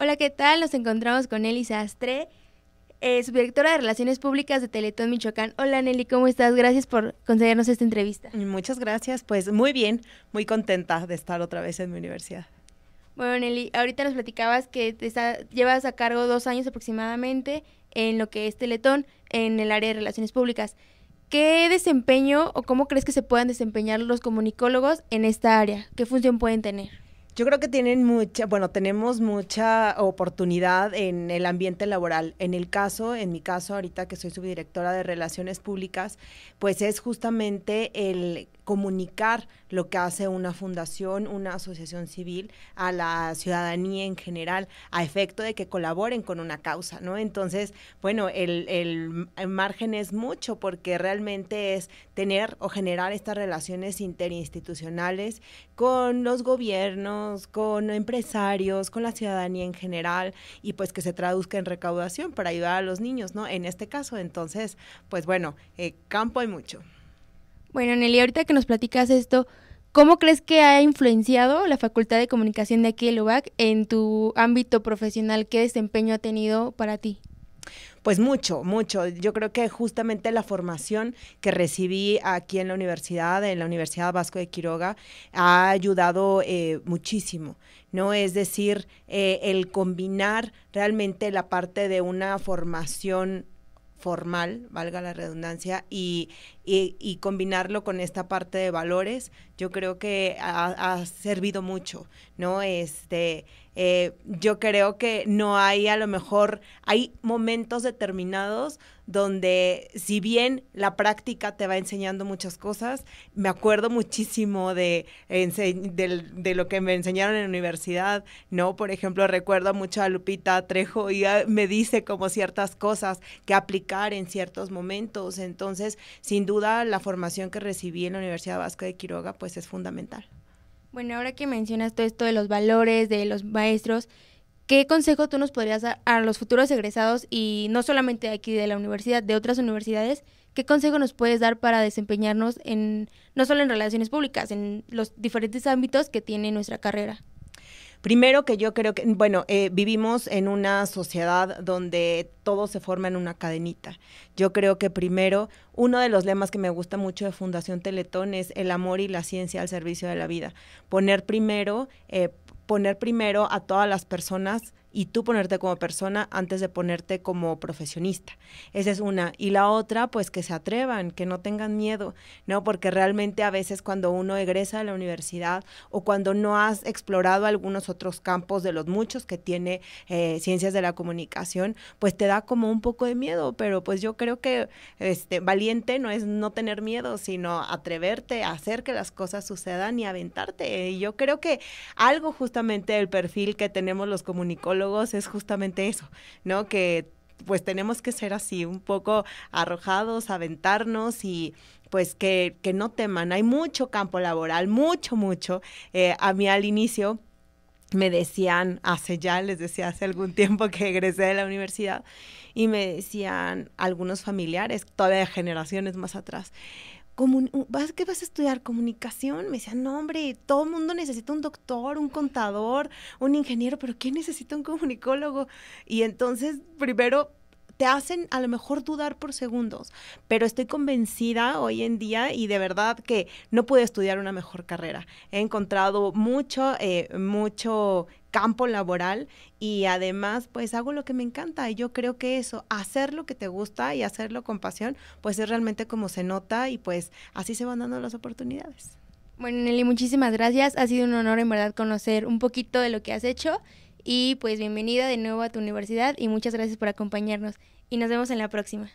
Hola, ¿qué tal? Nos encontramos con Nelly Sastre, eh, subdirectora de Relaciones Públicas de Teletón Michoacán. Hola Nelly, ¿cómo estás? Gracias por concedernos esta entrevista. Muchas gracias, pues muy bien, muy contenta de estar otra vez en mi universidad. Bueno, Nelly, ahorita nos platicabas que llevas a cargo dos años aproximadamente en lo que es Teletón, en el área de relaciones públicas. ¿Qué desempeño o cómo crees que se puedan desempeñar los comunicólogos en esta área? ¿Qué función pueden tener? Yo creo que tienen mucha, bueno, tenemos mucha oportunidad en el ambiente laboral. En el caso, en mi caso ahorita que soy subdirectora de Relaciones Públicas, pues es justamente el comunicar lo que hace una fundación, una asociación civil a la ciudadanía en general, a efecto de que colaboren con una causa, ¿no? Entonces, bueno, el, margen es mucho porque realmente es tener o generar estas relaciones interinstitucionales con los gobiernos, con empresarios, con la ciudadanía en general y pues que se traduzca en recaudación para ayudar a los niños, ¿no? En este caso, entonces, pues bueno, eh, campo hay mucho. Bueno, Nelly, ahorita que nos platicas esto, ¿cómo crees que ha influenciado la Facultad de Comunicación de aquí de Lubac en tu ámbito profesional? ¿Qué desempeño ha tenido para ti? Pues mucho, mucho. Yo creo que justamente la formación que recibí aquí en la universidad, en la Universidad Vasco de Quiroga, ha ayudado eh, muchísimo, ¿no? Es decir, eh, el combinar realmente la parte de una formación formal, valga la redundancia, y, y, combinarlo con esta parte de valores, yo creo que ha, servido mucho, ¿no? Este, eh, yo creo que no hay a lo mejor, hay momentos determinados donde si bien la práctica te va enseñando muchas cosas, me acuerdo muchísimo de, de, de lo que me enseñaron en la universidad, ¿no? Por ejemplo, recuerdo mucho a Lupita Trejo y me dice como ciertas cosas que aplicar en ciertos momentos, entonces sin duda la formación que recibí en la Universidad Vasca de Quiroga pues es fundamental. Bueno, ahora que mencionas todo esto de los valores, de los maestros, ¿qué consejo tú nos podrías dar a los futuros egresados y no solamente aquí de la universidad, de otras universidades? ¿Qué consejo nos puedes dar para desempeñarnos en no solo en relaciones públicas, en los diferentes ámbitos que tiene nuestra carrera? Primero que yo creo que, bueno, eh, vivimos en una sociedad donde todo se forma en una cadenita. Yo creo que primero, uno de los lemas que me gusta mucho de Fundación Teletón es el amor y la ciencia al servicio de la vida. Poner primero, eh, poner primero a todas las personas y tú ponerte como persona antes de ponerte como profesionista. Esa es una. Y la otra, pues que se atrevan, que no tengan miedo, ¿no? Porque realmente a veces cuando uno egresa de la universidad o cuando no has explorado algunos otros campos de los muchos que tiene eh, ciencias de la comunicación, pues te da como un poco de miedo, pero pues yo creo que este, valiente no es no tener miedo, sino atreverte a hacer que las cosas sucedan y aventarte. Y yo creo que algo justamente del perfil que tenemos los comunicólogos, es justamente eso, ¿no? Que pues tenemos que ser así, un poco arrojados, aventarnos y pues que, que no teman. Hay mucho campo laboral, mucho, mucho. Eh, a mí al inicio me decían, hace ya, les decía hace algún tiempo que egresé de la universidad, y me decían algunos familiares, todavía generaciones más atrás, ¿Vas, ¿qué vas a estudiar? ¿Comunicación? Me decían, no, hombre, todo el mundo necesita un doctor, un contador, un ingeniero, pero ¿quién necesita un comunicólogo? Y entonces, primero, te hacen a lo mejor dudar por segundos, pero estoy convencida hoy en día y de verdad que no pude estudiar una mejor carrera. He encontrado mucho, eh, mucho campo laboral y además pues hago lo que me encanta y yo creo que eso, hacer lo que te gusta y hacerlo con pasión, pues es realmente como se nota y pues así se van dando las oportunidades. Bueno Nelly, muchísimas gracias, ha sido un honor en verdad conocer un poquito de lo que has hecho y pues bienvenida de nuevo a tu universidad y muchas gracias por acompañarnos y nos vemos en la próxima.